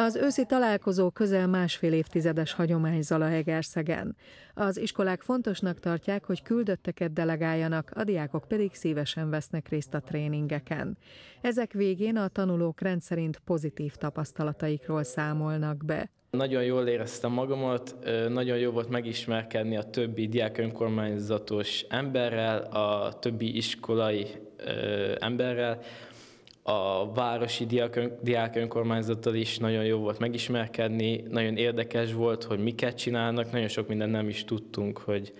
Az őszi találkozó közel másfél évtizedes hagyomány Zalaegerszegen. Az iskolák fontosnak tartják, hogy küldötteket delegáljanak, a diákok pedig szívesen vesznek részt a tréningeken. Ezek végén a tanulók rendszerint pozitív tapasztalataikról számolnak be. Nagyon jól éreztem magamat, nagyon jó volt megismerkedni a többi diák önkormányzatos emberrel, a többi iskolai emberrel, a városi diák, diák önkormányzattal is nagyon jó volt megismerkedni, nagyon érdekes volt, hogy miket csinálnak, nagyon sok mindent nem is tudtunk, hogy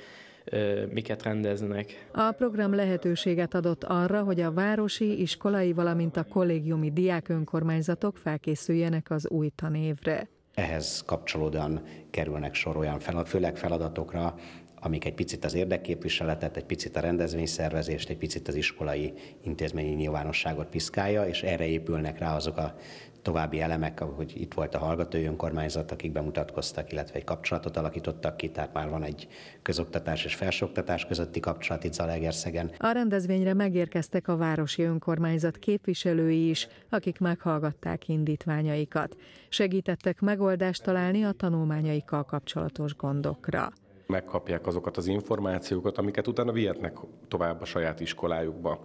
miket rendeznek. A program lehetőséget adott arra, hogy a városi, iskolai, valamint a kollégiumi diák önkormányzatok felkészüljenek az új tanévre ehhez kapcsolódóan kerülnek sor olyan fel, főleg feladatokra, amik egy picit az érdekképviseletet, egy picit a rendezvényszervezést, egy picit az iskolai intézményi nyilvánosságot piszkálja, és erre épülnek rá azok a további elemek, hogy itt volt a hallgatói önkormányzat, akik bemutatkoztak, illetve egy kapcsolatot alakítottak ki, tehát már van egy közoktatás és felsőoktatás közötti kapcsolat itt Zalaegerszegen. A rendezvényre megérkeztek a városi önkormányzat képviselői is, akik meghallgatták indítványaikat. Segítettek megoldást találni a tanulmányaikkal kapcsolatos gondokra megkapják azokat az információkat, amiket utána vihetnek tovább a saját iskolájukba.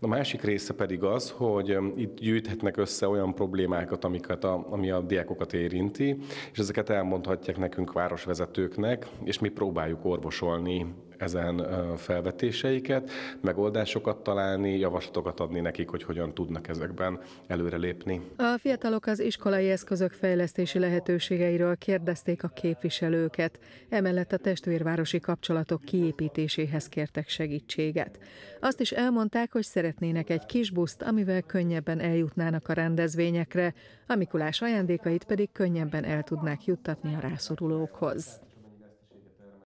A másik része pedig az, hogy um, itt gyűjthetnek össze olyan problémákat, amiket a, ami a diákokat érinti, és ezeket elmondhatják nekünk városvezetőknek, és mi próbáljuk orvosolni ezen felvetéseiket, megoldásokat találni, javaslatokat adni nekik, hogy hogyan tudnak ezekben előrelépni. A fiatalok az iskolai eszközök fejlesztési lehetőségeiről kérdezték a képviselőket, emellett a testvérvárosi kapcsolatok kiépítéséhez kértek segítséget. Azt is elmondták, hogy szeretnének egy kis buszt, amivel könnyebben eljutnának a rendezvényekre, a Mikulás ajándékait pedig könnyebben el tudnák juttatni a rászorulókhoz.